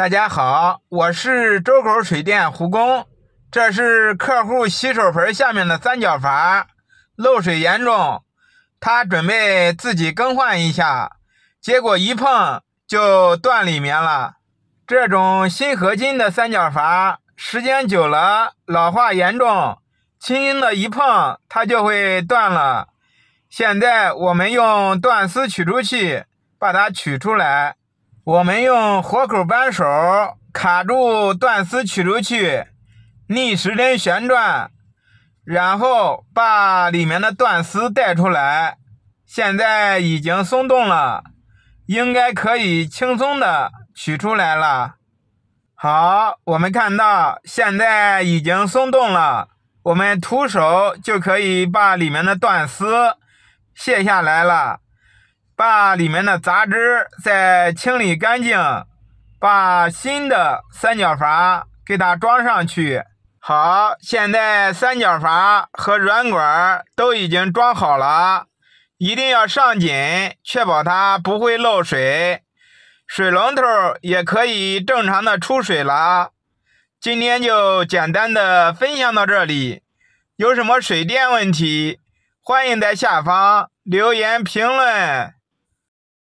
大家好，我是周口水电胡工。这是客户洗手盆下面的三角阀漏水严重，他准备自己更换一下，结果一碰就断里面了。这种锌合金的三角阀时间久了老化严重，轻轻的一碰它就会断了。现在我们用断丝取出器把它取出来。我们用活口扳手卡住断丝取出去，逆时针旋转，然后把里面的断丝带出来。现在已经松动了，应该可以轻松的取出来了。好，我们看到现在已经松动了，我们徒手就可以把里面的断丝卸下来了。把里面的杂质再清理干净，把新的三角阀给它装上去。好，现在三角阀和软管都已经装好了，一定要上紧，确保它不会漏水。水龙头也可以正常的出水了。今天就简单的分享到这里，有什么水电问题，欢迎在下方留言评论。